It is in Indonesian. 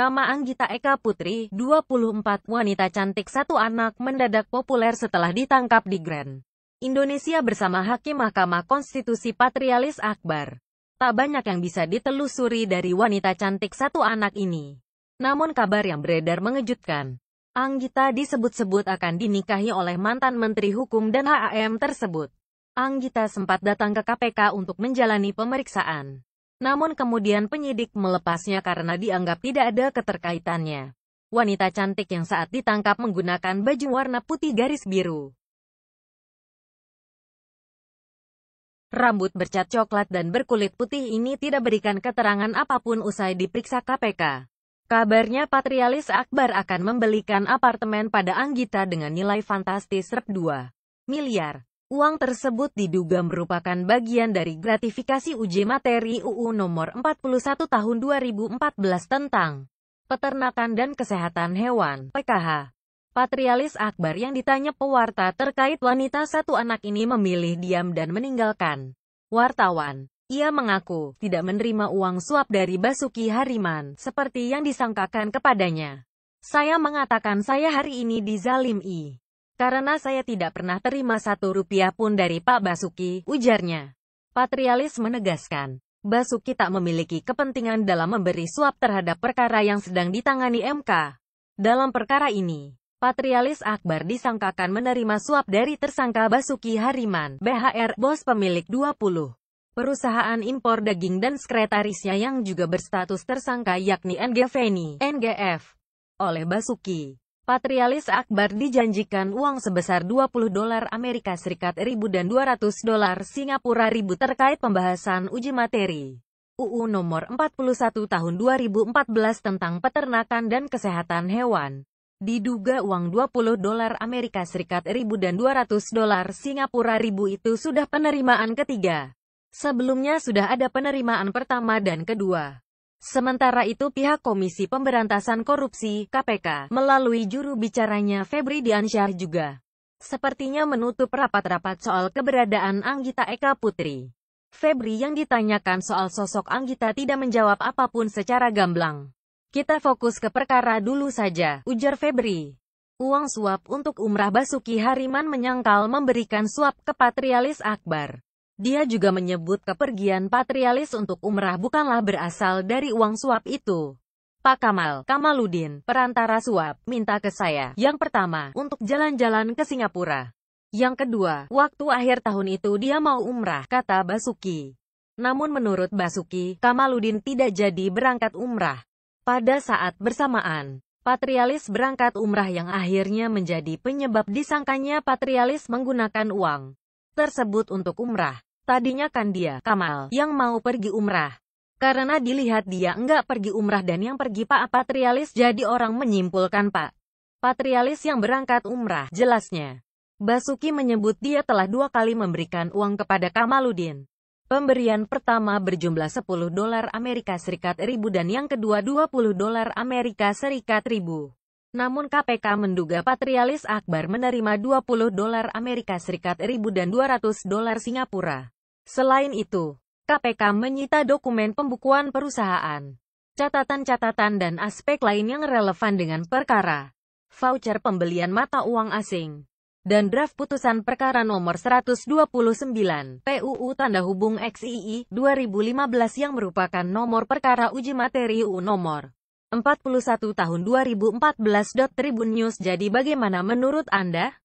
Nama Anggita Eka Putri, 24, wanita cantik satu anak, mendadak populer setelah ditangkap di Grand Indonesia bersama Hakim Mahkamah Konstitusi Patrialis Akbar. Tak banyak yang bisa ditelusuri dari wanita cantik satu anak ini. Namun kabar yang beredar mengejutkan. Anggita disebut-sebut akan dinikahi oleh mantan Menteri Hukum dan HAM tersebut. Anggita sempat datang ke KPK untuk menjalani pemeriksaan. Namun kemudian penyidik melepasnya karena dianggap tidak ada keterkaitannya. Wanita cantik yang saat ditangkap menggunakan baju warna putih garis biru. Rambut bercat coklat dan berkulit putih ini tidak berikan keterangan apapun usai diperiksa KPK. Kabarnya Patrialis Akbar akan membelikan apartemen pada Anggita dengan nilai fantastis Rp2 miliar. Uang tersebut diduga merupakan bagian dari gratifikasi uji materi UU nomor 41 tahun 2014 tentang Peternakan dan Kesehatan Hewan PKH. Patrialis Akbar yang ditanya pewarta terkait wanita satu anak ini memilih diam dan meninggalkan wartawan. Ia mengaku tidak menerima uang suap dari Basuki Hariman, seperti yang disangkakan kepadanya. Saya mengatakan saya hari ini dizalimi. Karena saya tidak pernah terima satu rupiah pun dari Pak Basuki, ujarnya. Patrialis menegaskan, Basuki tak memiliki kepentingan dalam memberi suap terhadap perkara yang sedang ditangani MK. Dalam perkara ini, Patrialis Akbar disangkakan menerima suap dari tersangka Basuki Hariman, BHR, bos pemilik 20 perusahaan impor daging dan sekretarisnya yang juga berstatus tersangka yakni NGVNI, NGF, oleh Basuki. Patrialis Akbar dijanjikan uang sebesar 20 dolar Amerika Serikat ribu dan 200 dolar Singapura ribu terkait pembahasan uji materi. UU nomor 41 tahun 2014 tentang peternakan dan kesehatan hewan. Diduga uang 20 dolar Amerika Serikat ribu dan 200 dolar Singapura ribu itu sudah penerimaan ketiga. Sebelumnya sudah ada penerimaan pertama dan kedua. Sementara itu pihak Komisi Pemberantasan Korupsi (KPK) melalui juru bicaranya Febri Diansyah juga sepertinya menutup rapat-rapat soal keberadaan Anggita Eka Putri. Febri yang ditanyakan soal sosok Anggita tidak menjawab apapun secara gamblang. Kita fokus ke perkara dulu saja, ujar Febri. Uang suap untuk Umrah Basuki Hariman menyangkal memberikan suap ke Patrialis Akbar. Dia juga menyebut kepergian patrialis untuk umrah bukanlah berasal dari uang suap itu. Pak Kamal, Kamaludin, perantara suap, minta ke saya. Yang pertama, untuk jalan-jalan ke Singapura. Yang kedua, waktu akhir tahun itu dia mau umrah, kata Basuki. Namun menurut Basuki, Kamaludin tidak jadi berangkat umrah. Pada saat bersamaan, Patrialis berangkat umrah yang akhirnya menjadi penyebab disangkanya Patrialis menggunakan uang tersebut untuk umrah. Tadinya kan dia, Kamal, yang mau pergi umrah. Karena dilihat dia enggak pergi umrah dan yang pergi Pak Patrialis jadi orang menyimpulkan Pak. Patrialis yang berangkat umrah, jelasnya. Basuki menyebut dia telah dua kali memberikan uang kepada Kamaludin. Pemberian pertama berjumlah 10 dolar Amerika Serikat ribu dan yang kedua 20 dolar Amerika Serikat ribu. Namun KPK menduga Patrialis Akbar menerima 20 dolar Amerika Serikat ribu dan 200 dolar Singapura. Selain itu, KPK menyita dokumen pembukuan perusahaan, catatan-catatan dan aspek lain yang relevan dengan perkara, voucher pembelian mata uang asing, dan draft putusan perkara nomor 129 PUU tanda hubung XII 2015 yang merupakan nomor perkara uji materi U nomor 41 tahun 2014. Tribun News jadi bagaimana menurut Anda?